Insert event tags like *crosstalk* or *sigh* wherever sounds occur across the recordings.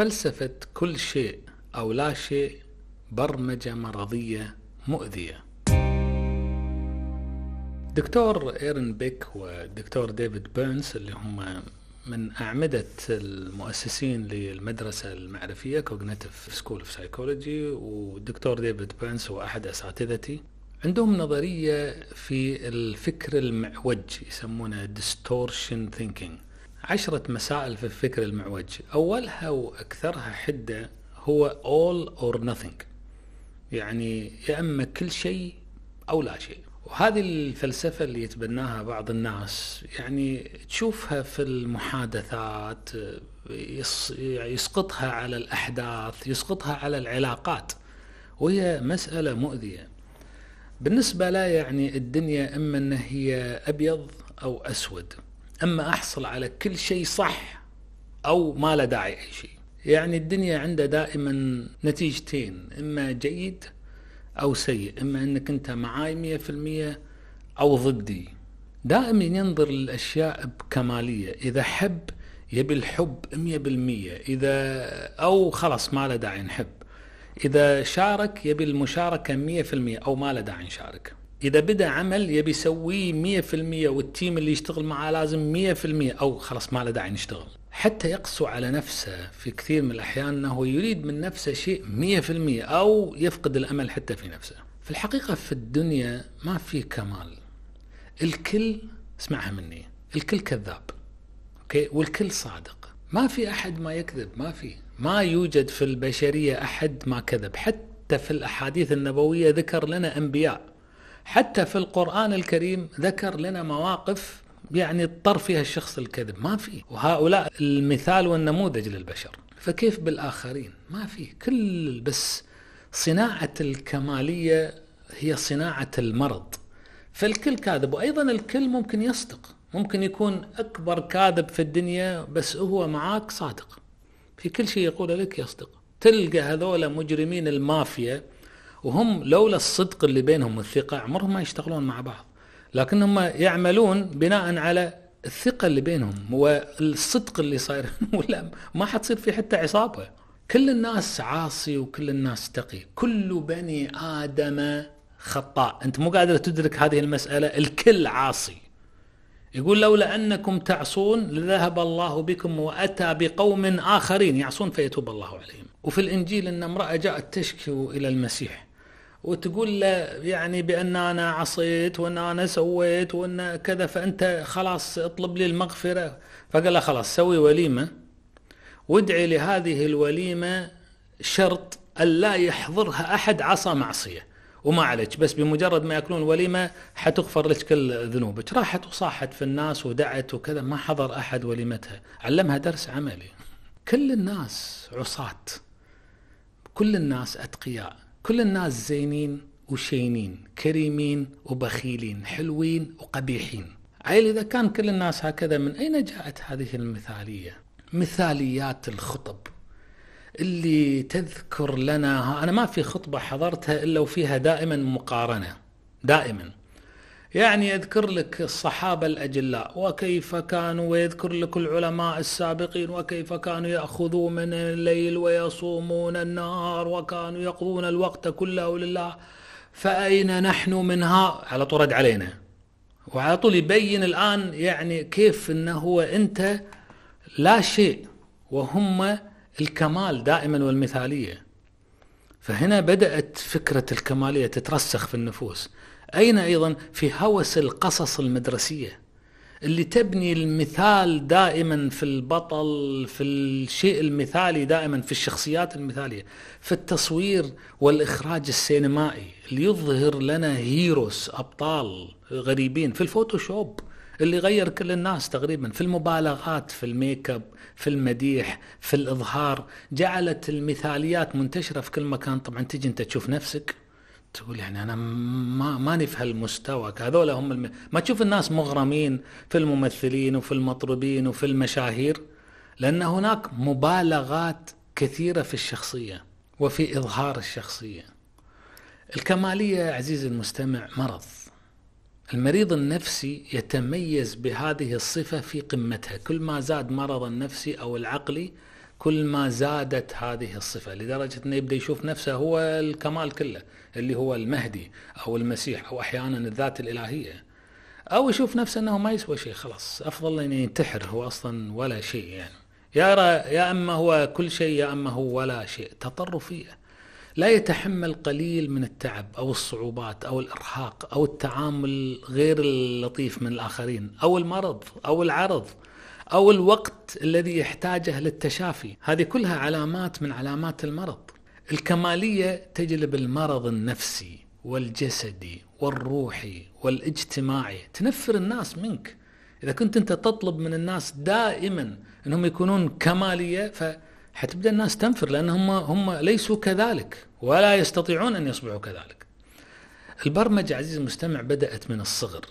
فلسفة كل شيء أو لا شيء برمجة مرضية مؤذية دكتور إيرن بيك ودكتور ديفيد بيرنز اللي هم من أعمدة المؤسسين للمدرسة المعرفية Cognitive School of Psychology والدكتور ديفيد بيرنز هو أحد أساتذتي عندهم نظرية في الفكر المعوج يسمونه distortion thinking عشرة مسائل في الفكر المعوج أولها وأكثرها حدة هو all or nothing يعني يا إما كل شيء أو لا شيء وهذه الفلسفة اللي يتبناها بعض الناس يعني تشوفها في المحادثات يسقطها على الأحداث يسقطها على العلاقات وهي مسألة مؤذية بالنسبة لا يعني الدنيا إما أنها هي أبيض أو أسود اما احصل على كل شيء صح او ما له داعي اي شيء يعني الدنيا عنده دائما نتيجتين اما جيد او سيء اما انك انت معاي 100% او ضدي دائما ينظر للاشياء بكماليه اذا حب يبي الحب 100% اذا او خلاص ما له داعي نحب اذا شارك يبي المشاركه 100% او ما له داعي نشارك اذا بدا عمل يبي يسويه 100% والتيم اللي يشتغل معاه لازم 100% او خلاص ما له داعي نشتغل حتى يقسو على نفسه في كثير من الاحيان انه يريد من نفسه شيء 100% او يفقد الامل حتى في نفسه في الحقيقه في الدنيا ما في كمال الكل اسمعها مني الكل كذاب اوكي والكل صادق ما في احد ما يكذب ما في ما يوجد في البشريه احد ما كذب حتى في الاحاديث النبويه ذكر لنا انبياء حتى في القرآن الكريم ذكر لنا مواقف يعني اضطر فيها الشخص الكذب ما في وهؤلاء المثال والنموذج للبشر فكيف بالآخرين ما في كل بس صناعة الكمالية هي صناعة المرض فالكل كاذب وأيضا الكل ممكن يصدق ممكن يكون أكبر كاذب في الدنيا بس هو معاك صادق في كل شيء يقوله لك يصدق تلقى هذول مجرمين المافيا وهم لولا الصدق اللي بينهم والثقة عمرهم ما يشتغلون مع بعض لكن هم يعملون بناء على الثقة اللي بينهم والصدق اللي صاير *laughs* ولا ما حتصير في حتى عصابة كل الناس عاصي وكل الناس تقي كل بني آدم خطاء أنت مو قادر تدرك هذه المسألة الكل عاصي يقول لولا أنكم تعصون لذهب الله بكم وأتى بقوم آخرين يعصون فيتوب الله عليهم وفي الإنجيل أن امرأة جاءت تشكو إلى المسيح وتقول له يعني بان انا عصيت وان انا سويت وان كذا فانت خلاص اطلب لي المغفره فقال له خلاص سوي وليمه وادعي لهذه الوليمه شرط الا يحضرها احد عصى معصيه وما عليك بس بمجرد ما ياكلون وليمه حتغفر لك كل ذنوبك راحت وصاحت في الناس ودعت وكذا ما حضر احد وليمتها علمها درس عملي كل الناس عصاه كل الناس اتقياء كل الناس زينين وشينين كريمين وبخيلين حلوين وقبيحين عيل إذا كان كل الناس هكذا من أين جاءت هذه المثالية مثاليات الخطب اللي تذكر لنا أنا ما في خطبة حضرتها إلا وفيها دائما مقارنة دائما يعني يذكر لك الصحابة الأجلاء وكيف كانوا ويذكر لك العلماء السابقين وكيف كانوا يأخذون من الليل ويصومون النهار وكانوا يقضون الوقت كله لله فأين نحن منها على طول رد علينا وعلى طول يبين الآن يعني كيف أنه هو أنت لا شيء وهم الكمال دائما والمثالية فهنا بدأت فكرة الكمالية تترسخ في النفوس أين أيضا في هوس القصص المدرسية اللي تبني المثال دائما في البطل في الشيء المثالي دائما في الشخصيات المثالية في التصوير والإخراج السينمائي اللي يظهر لنا هيروس أبطال غريبين في الفوتوشوب اللي غير كل الناس تقريبا في المبالغات في الميك اب في المديح في الاظهار جعلت المثاليات منتشره في كل مكان طبعا تجي انت تشوف نفسك تقول يعني انا ما ماني في هالمستوى هذول هم الم... ما تشوف الناس مغرمين في الممثلين وفي المطربين وفي المشاهير لان هناك مبالغات كثيره في الشخصيه وفي اظهار الشخصيه الكماليه عزيزي المستمع مرض المريض النفسي يتميز بهذه الصفه في قمتها كل ما زاد مرض النفسي او العقلي كل ما زادت هذه الصفة لدرجة أنه يبدأ يشوف نفسه هو الكمال كله اللي هو المهدي أو المسيح أو أحيانا الذات الإلهية أو يشوف نفسه أنه ما يسوى شيء خلاص أفضل أن ينتحر هو أصلا ولا شيء يعني يا, يا أما هو كل شيء يا أما هو ولا شيء تطرفية لا يتحمل قليل من التعب أو الصعوبات أو الإرهاق أو التعامل غير اللطيف من الآخرين أو المرض أو العرض أو الوقت الذي يحتاجه للتشافي هذه كلها علامات من علامات المرض الكمالية تجلب المرض النفسي والجسدي والروحي والاجتماعي تنفر الناس منك إذا كنت أنت تطلب من الناس دائما أنهم يكونون كمالية فحتبدأ الناس تنفر لأنهم هم ليسوا كذلك ولا يستطيعون أن يصبحوا كذلك البرمجة عزيزي المستمع بدأت من الصغر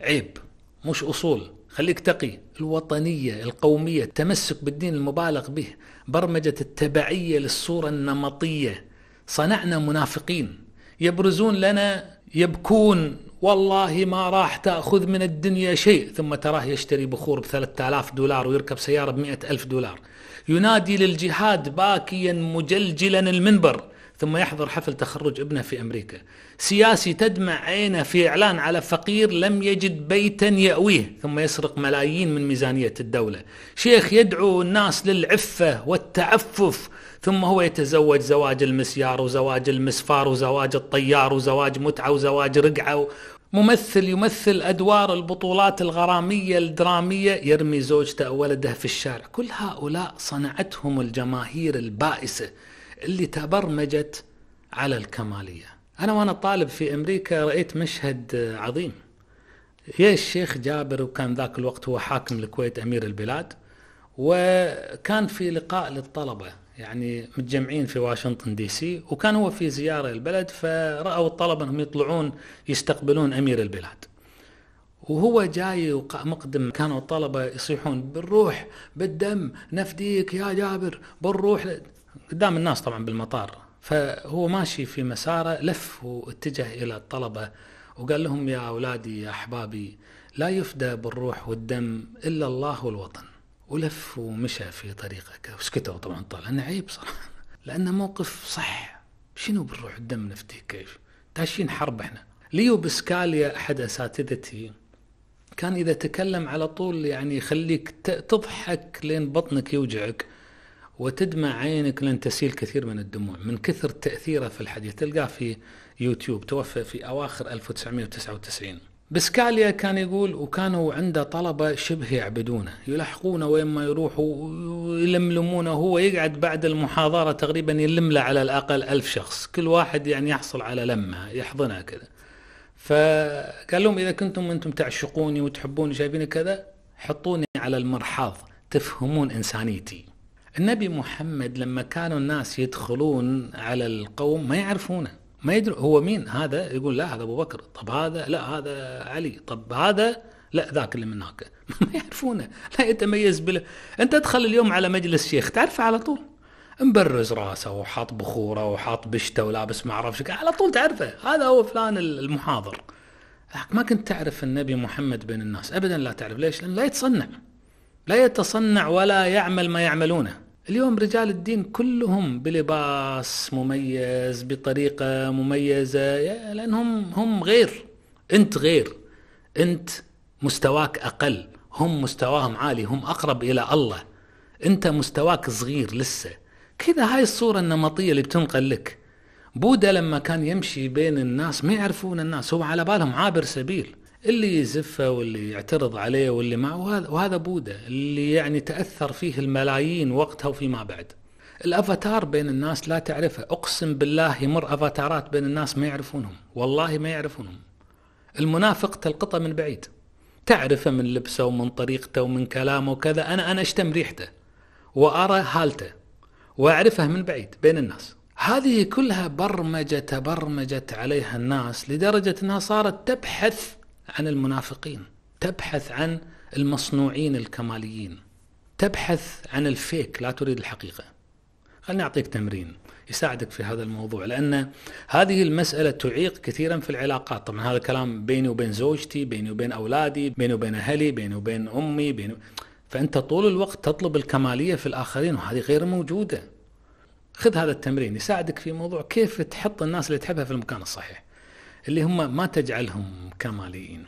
عيب مش أصول خليك تقي الوطنية القومية التمسك بالدين المبالغ به برمجة التبعية للصورة النمطية صنعنا منافقين يبرزون لنا يبكون والله ما راح تأخذ من الدنيا شيء ثم تراه يشتري بخور ب 3000 دولار ويركب سيارة ب ألف دولار ينادي للجهاد باكيا مجلجلا المنبر ثم يحضر حفل تخرج ابنه في امريكا سياسي تدمع عينه في اعلان على فقير لم يجد بيتا ياويه ثم يسرق ملايين من ميزانيه الدوله شيخ يدعو الناس للعفه والتعفف ثم هو يتزوج زواج المسيار وزواج المسفار وزواج الطيار وزواج متعه وزواج رقعه ممثل يمثل ادوار البطولات الغراميه الدراميه يرمي زوجته او ولده في الشارع كل هؤلاء صنعتهم الجماهير البائسه اللي تبرمجت على الكماليه انا وانا طالب في امريكا رايت مشهد عظيم يا الشيخ جابر وكان ذاك الوقت هو حاكم الكويت امير البلاد وكان في لقاء للطلبه يعني متجمعين في واشنطن دي سي وكان هو في زياره البلد فراوا الطلبه انهم يطلعون يستقبلون امير البلاد وهو جاي مقدم كانوا الطلبه يصيحون بالروح بالدم نفديك يا جابر بالروح قدام الناس طبعا بالمطار فهو ماشي في مساره لف واتجه الى الطلبه وقال لهم يا اولادي يا احبابي لا يفدى بالروح والدم الا الله والوطن ولف ومشى في طريقه وسكتوا طبعا طال انا عيب صراحه لانه موقف صح شنو بالروح والدم نفتي كيف داشين حرب احنا ليو بسكاليا احد اساتذتي كان اذا تكلم على طول يعني يخليك تضحك لين بطنك يوجعك وتدمع عينك لن تسيل كثير من الدموع من كثر تأثيره في الحديث تلقاه في يوتيوب توفى في أواخر 1999 بسكاليا كان يقول وكانوا عنده طلبة شبه يعبدونه يلحقونه وين ما يروحوا ويلملمونه هو يقعد بعد المحاضرة تقريبا يلم له على الأقل ألف شخص كل واحد يعني يحصل على لمة يحضنها كذا فقال لهم إذا كنتم أنتم تعشقوني وتحبوني شايفيني كذا حطوني على المرحاض تفهمون إنسانيتي النبي محمد لما كانوا الناس يدخلون على القوم ما يعرفونه ما يدري هو مين هذا يقول لا هذا ابو بكر طب هذا لا هذا علي طب هذا لا ذاك اللي من هناك *laughs* ما يعرفونه لا يتميز بله انت ادخل اليوم على مجلس شيخ تعرفه على طول مبرز راسه وحاط بخوره وحاط بشته ولابس ما اعرف على طول تعرفه هذا هو فلان المحاضر ما كنت تعرف النبي محمد بين الناس ابدا لا تعرف ليش لان لا يتصنع لا يتصنع ولا يعمل ما يعملونه اليوم رجال الدين كلهم بلباس مميز بطريقة مميزة لأنهم هم غير أنت غير أنت مستواك أقل هم مستواهم عالي هم أقرب إلى الله أنت مستواك صغير لسه كذا هاي الصورة النمطية اللي بتنقل لك بودا لما كان يمشي بين الناس ما يعرفون الناس هو على بالهم عابر سبيل اللي يزفه واللي يعترض عليه واللي معه وهذا, وهذا اللي يعني تأثر فيه الملايين وقتها وفيما بعد الافاتار بين الناس لا تعرفه اقسم بالله يمر افاتارات بين الناس ما يعرفونهم والله ما يعرفونهم المنافق تلقطه من بعيد تعرفه من لبسه ومن طريقته ومن كلامه وكذا انا انا اشتم ريحته وارى حالته واعرفه من بعيد بين الناس هذه كلها برمجه تبرمجت عليها الناس لدرجه انها صارت تبحث عن المنافقين تبحث عن المصنوعين الكماليين تبحث عن الفيك لا تريد الحقيقة خليني أعطيك تمرين يساعدك في هذا الموضوع لأن هذه المسألة تعيق كثيرا في العلاقات طبعا هذا الكلام بيني وبين زوجتي بيني وبين أولادي بيني وبين أهلي بيني وبين أمي بيني فأنت طول الوقت تطلب الكمالية في الآخرين وهذه غير موجودة خذ هذا التمرين يساعدك في موضوع كيف تحط الناس اللي تحبها في المكان الصحيح اللي هم ما تجعلهم كماليين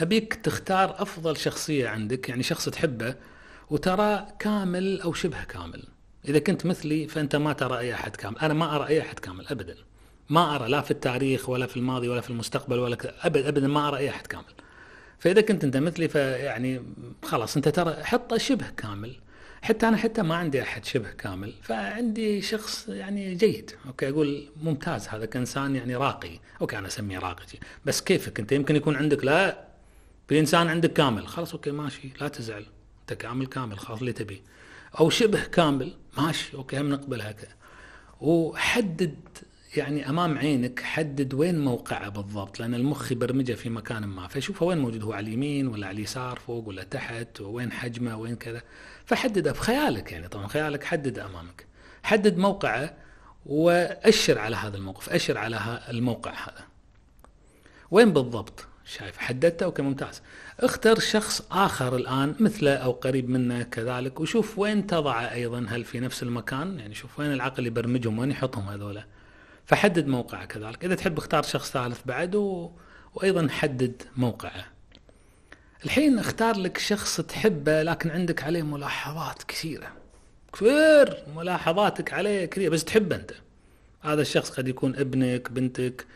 أبيك تختار أفضل شخصية عندك يعني شخص تحبه وتراه كامل أو شبه كامل إذا كنت مثلي فأنت ما ترى أي أحد كامل أنا ما أرى أي أحد كامل أبدا ما أرى لا في التاريخ ولا في الماضي ولا في المستقبل ولا أبدا أبدا ما أرى أي أحد كامل فإذا كنت أنت مثلي فيعني خلاص أنت ترى حطه شبه كامل حتى انا حتى ما عندي احد شبه كامل فعندي شخص يعني جيد اوكي اقول ممتاز هذا كانسان يعني راقي اوكي انا اسميه راقي بس كيفك انت يمكن يكون عندك لا في انسان عندك كامل خلاص اوكي ماشي لا تزعل انت كامل كامل خلاص اللي تبيه او شبه كامل ماشي اوكي هم نقبلها وحدد يعني امام عينك حدد وين موقعه بالضبط لان المخ يبرمجه في مكان ما فيشوفه وين موجود هو على اليمين ولا على اليسار فوق ولا تحت وين حجمه وين كذا فحدده بخيالك يعني طبعا خيالك حدد امامك حدد موقعه واشر على هذا الموقف اشر على الموقع هذا وين بالضبط شايف حددته اوكي ممتاز اختر شخص اخر الان مثله او قريب منه كذلك وشوف وين تضعه ايضا هل في نفس المكان يعني شوف وين العقل يبرمجهم وين يحطهم هذولا فحدد موقعه كذلك إذا تحب اختار شخص ثالث بعد و... وأيضا حدد موقعه الحين اختار لك شخص تحبه لكن عندك عليه ملاحظات كثيرة كثير ملاحظاتك عليه كثيرة بس تحبه أنت هذا الشخص قد يكون ابنك بنتك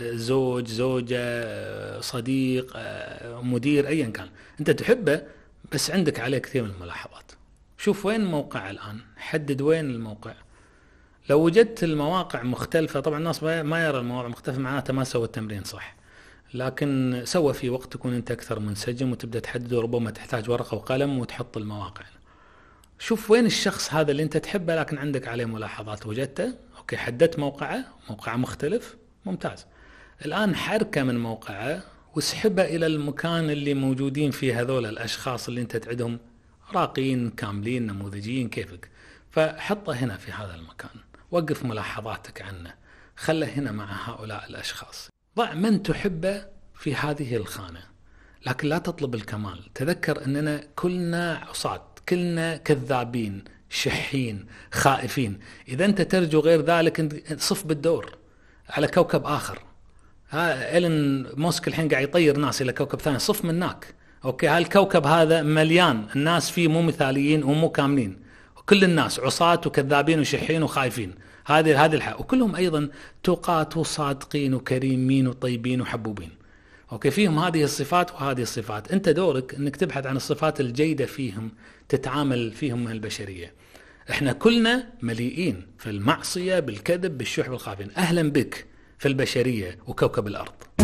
زوج زوجة صديق مدير أيا كان أنت تحبه بس عندك عليه كثير من الملاحظات شوف وين موقعه الآن حدد وين الموقع لو وجدت المواقع مختلفة طبعا الناس ما يرى المواقع مختلفة معناته ما سوى التمرين صح لكن سوى في وقت تكون أنت أكثر منسجم وتبدأ تحدد وربما تحتاج ورقة وقلم وتحط المواقع شوف وين الشخص هذا اللي أنت تحبه لكن عندك عليه ملاحظات وجدته أوكي حددت موقعه موقعه مختلف ممتاز الآن حركة من موقعه واسحبه إلى المكان اللي موجودين فيه هذول الأشخاص اللي أنت تعدهم راقيين كاملين نموذجيين كيفك فحطه هنا في هذا المكان وقف ملاحظاتك عنه خله هنا مع هؤلاء الأشخاص ضع من تحبه في هذه الخانة لكن لا تطلب الكمال تذكر أننا كلنا عصاة كلنا كذابين شحين خائفين إذا أنت ترجو غير ذلك صف بالدور على كوكب آخر ها إيلن موسك الحين قاعد يطير ناس إلى كوكب ثاني صف من هناك أوكي هالكوكب هذا مليان الناس فيه مو مثاليين ومو كاملين كل الناس عصاة وكذابين وشحين وخايفين هذه هذه الحق وكلهم أيضا تقات وصادقين وكريمين وطيبين وحبوبين أوكي فيهم هذه الصفات وهذه الصفات أنت دورك أنك تبحث عن الصفات الجيدة فيهم تتعامل فيهم البشرية احنا كلنا مليئين في المعصية بالكذب بالشح بالخافين أهلا بك في البشرية وكوكب الأرض